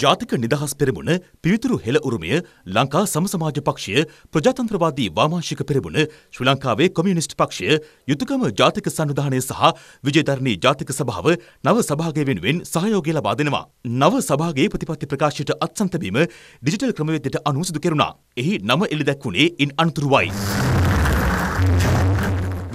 ජාතික නිදහස් පෙරමුණ පිවිතුරු හෙළ උරුමය ලංකා සමසමාජ පක්ෂය ප්‍රජාතන්ත්‍රවාදී වාමාංශික පෙරමුණ ශ්‍රී ලංකාවේ කොමියුනිස්ට් පක්ෂය යුතුකම ජාතික සංවිධානය සහ විජේධරණී ජාතික සභාව නව සභාගය වෙනුවෙන් සහයෝගය ලබා දෙනවා. නව සභාගේ ප්‍රතිපත්ති ප්‍රකාශයට අත්සන්තබීම ඩිජිටල් ක්‍රමවේදයට අනුව සිදු කෙරුණා. එහි නම එළි දැක්වුණේ ඉන් අනතුරුවයි.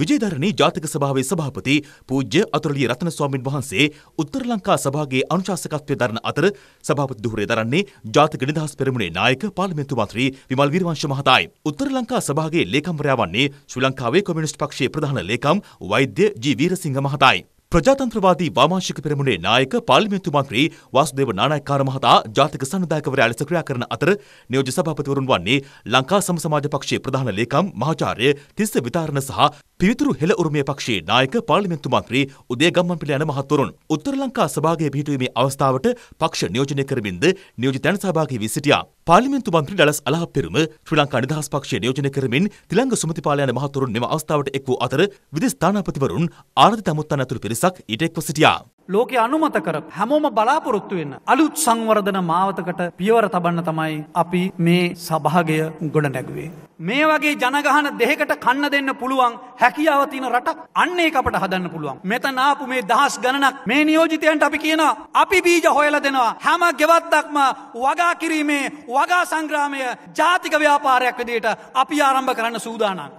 විජේධරණී ජාතික සභාවේ සභාපති පූජ්‍ය අතුරලිය රත්න ස්වාමින් වහන්සේ උත්තර ලංකා සභාගේ අනුශාසකත්වය දරන අතර සභාපති ධුරය දරන්නේ ජාතික නිදහස් පෙරමුණේ නායක පාර්ලිමේන්තු මන්ත්‍රී විමල් විරවංශ මහතායි. උත්තර ලංකා සභාගේ ලේකම්වරයා වන්නේ ශ්‍රී ලංකාවේ කොමියුනිස්ට් පක්ෂයේ ප්‍රධාන ලේකම් වෛද්‍ය ජී වීරසිංහ මහතායි. ප්‍රජාතන්ත්‍රවාදී වාමාංශික පෙරමුණේ නායක පාර්ලිමේන්තු මන්ත්‍රී වාසුදේව නානායක්කාර මහතා ජාතික සන්නදායකවරයා ලෙස ක්‍රියා කරන අතර නියෝජ්‍ය සභාපතිවරුන් වන්නේ ලංකා සම සමාජ පක්ෂයේ ප්‍රධාන ලේකම් මහාචාර්ය තිස්ස විතාරණ සහ පිවිතුරු හෙළ උරුමයේ පක්ෂයේ නායක පාර්ලිමේන්තු මන්ත්‍රී උදේ ගම්මන්පිල යන මහත්වරුන් උත්තර ලංකා සභාගයේ පිහිටීමේ අවස්ථාවට පක්ෂ නියෝජනය කරමින්ද නියෝජිතයන් සහභාගී වී සිටියා. පාර්ලිමේන්තු මන්ත්‍රී ඩලස් අලහප්පෙරුම ශ්‍රී ලංකා නිදහස් පක්ෂය නියෝජනය කරමින් තිලංග සුමතිපාල යන මහතුරුන් මෙම අවස්ථාවට එක් වූ අතර විදෙස් තානාපතිවරුන් ආරාධිත අමුත්තන් ඇතුළු පිරිසක් ඊට එක්ව සිටියා. ලෝක අනුමත කර හැමෝම බලාපොරොත්තු වෙන්න අලුත් සංවර්ධන මාවතකට පියවර තබන්න තමයි අපි මේ සභාගය ගොඩ නැගුවේ. මේ වගේ ජනගහන දෙහකට කන්න දෙන්න පුළුවන් හැකියාවතින රටක් අන්නේ අපට හදන්න පුළුවන්. මෙත නාපු මේ දහස් ගණනක් මේ නියෝජිතයන්ට අපි කියනවා අපි බීජ හොයල දෙනවා හැම ගෙවත්දක්ම වගා කිරීමේ වගා සංග්‍රාමය ජාතික ව්‍යාපාරයක් විදියට අපි ආරම්භ කරන්න සූදානම්.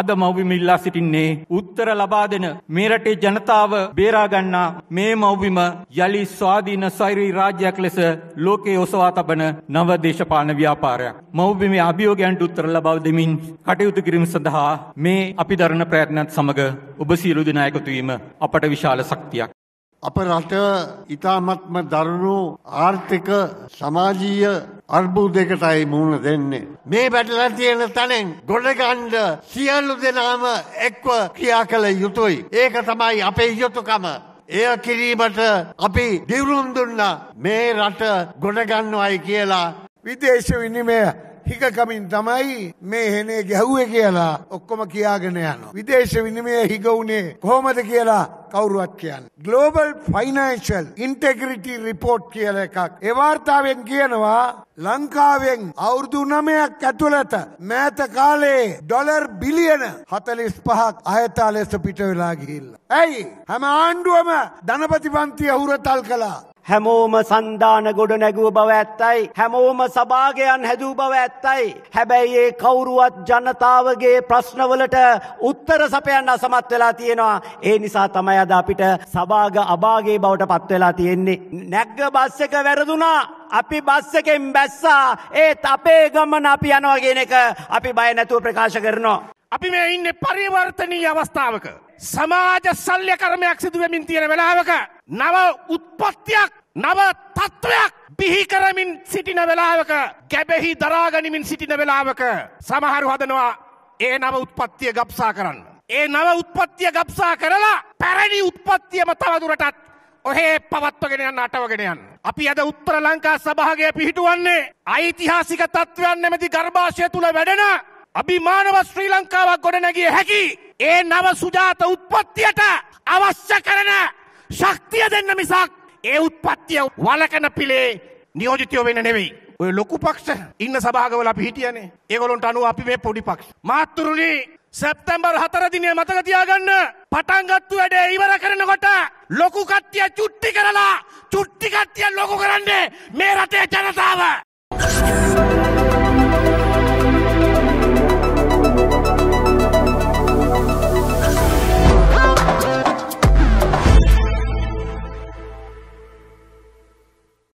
අද මව්බිම ඉල්ලා සිටින්නේ උත්තර ලබා දෙන මේ රටේ ජනතාව බේරා ගන්නා මේ මව්බිම යලි ස්වාධීන සෛරී රාජ්‍යයක් ලෙස ලෝකයේ ඔසවා තබන නව දේශපාලන ව්‍යාපාරයක් මව්බිමේ අභියෝගයන්ට උත්තර ලබා දෙමින් කටයුතු කිරීම සඳහා මේ අපි දරන ප්‍රයත්නත් සමග ඔබ සියලු දෙනා එකතු වීම අපට විශාල ශක්තියක් අප රට ඉතාමත්ම දරුණු ආර්ථික සමාජීය අර්බුදයකටයි මුහුණ දෙන්නේ. මේ පැටලා තියෙන තැනෙන් ගොඩගන්ඩ සියල්ලු දෙනාම එක්ව ක්‍රියා කළ යුතුයි. ඒක තමයි අපේ යුතුකම. එය කිරීමට අපි දිවුරුම් දුන්න මේ රට ගොඩගන්නවයි කියලා විදේශ විනිමය හිකකමින් තමයි මේ හෙනේ ගැහුවේ කියලා ඔක්කොම කියාගෙන යනවා. විදේශ විනිමය හිග උනේ කොහොමද කියලා කවුරුවත් කියන්න. ගලෝබල් ෆයිනන්ශල් ඉන්ටෙග්‍රිටි රිපෝට් කියල එකක්. එවාර්තාවෙන් කියනවා ලංකාවෙන් අවුරුදු නමයක් ඇතුළත මෑත කාලේ ඩොලර් බිලියන හතලිස් පහක් අයතා ලෙස පිට වෙලා ගිහිල්ල. ඇයි හැම ආණ්ඩුවම ධනපතිපන්තිය හුරතල් කලා. හැමෝම සන්ධාන ගොඩ නැගුව බව ඇත්තයි. හැමෝම සභාගයන් හැදූ බව ඇත්තයි. හැබැයි ඒ කවුරුවත් ජනතාවගේ ප්‍රශ්නවලට උත්තර සපයන්න අසමත් වෙලා තියෙනවා. ඒ නිසා තමයි අද අපිට සභාග අභාගේ බවට පත් වෙලා තියෙන්නේ. නැග්ග බස් එක වැරදුනා. අපි බස් එකෙන් බැස්සා. ඒත් අපේ ගමන අපි යනවා කියන එක අපි බය නැතුව ප්‍රකාශ කරනවා. අපි මේ ඉන්නේ පරිවර්තනීය අවස්ථාවක සමාජ සල්්‍ය කරමයක් සිදුවමින් තියෙන වෙලාවක නව උත්පත්තියක් නව තත්ත්වයක් බිහි කරමින් සිටින වෙලාවක ගැබෙහි දරාගනිමින් සිටින වෙලාවක සමහරු හදනවා ඒ නව උත්පත්තිය ගප්සා කරන්න. ඒ නව උත්පත්තිය ගප්සා කරලා පැරණි උත්පත්තියම තවදුරටත් ඔහේ පවත්වගෙන යන්න අටවගෙන යන්න. අපි අද උත්තර ලංකා සභාගය පිහිටුවන්නේ ඓතිහාසික තත්ත්වයන් නැමැති ගර්භාෂය තුල වැඩෙන අභිමානව ශ්‍රී ලංකාවක් ගොඩනැගිය හැකි ඒ නව සුජාත උත්පත්තියට අවශ්‍ය කරන ශක්තිය දෙන්න මිසක් ඒ උත්පත්තිය වලකන පිළේ නියෝජිතයෝ වෙන නෙවෙයි. ඔය ලොකු පක්ෂ ඉන්න සභාගවල අපි හිටියනේ. ඒගොල්ලන්ට අනුව අපි මේ පොඩි පක්ෂ. මාත්‍රුනි සැප්තැම්බර් 4 දිනේ මතක තියාගන්න. පටන් ගත්ත වැඩේ ඉවර කරනකොට ලොකු කට්ටිය චුට්ටි කරලා චුට්ටි කට්ටිය ලොකු කරන්නේ මේ රටේ ජනතාව.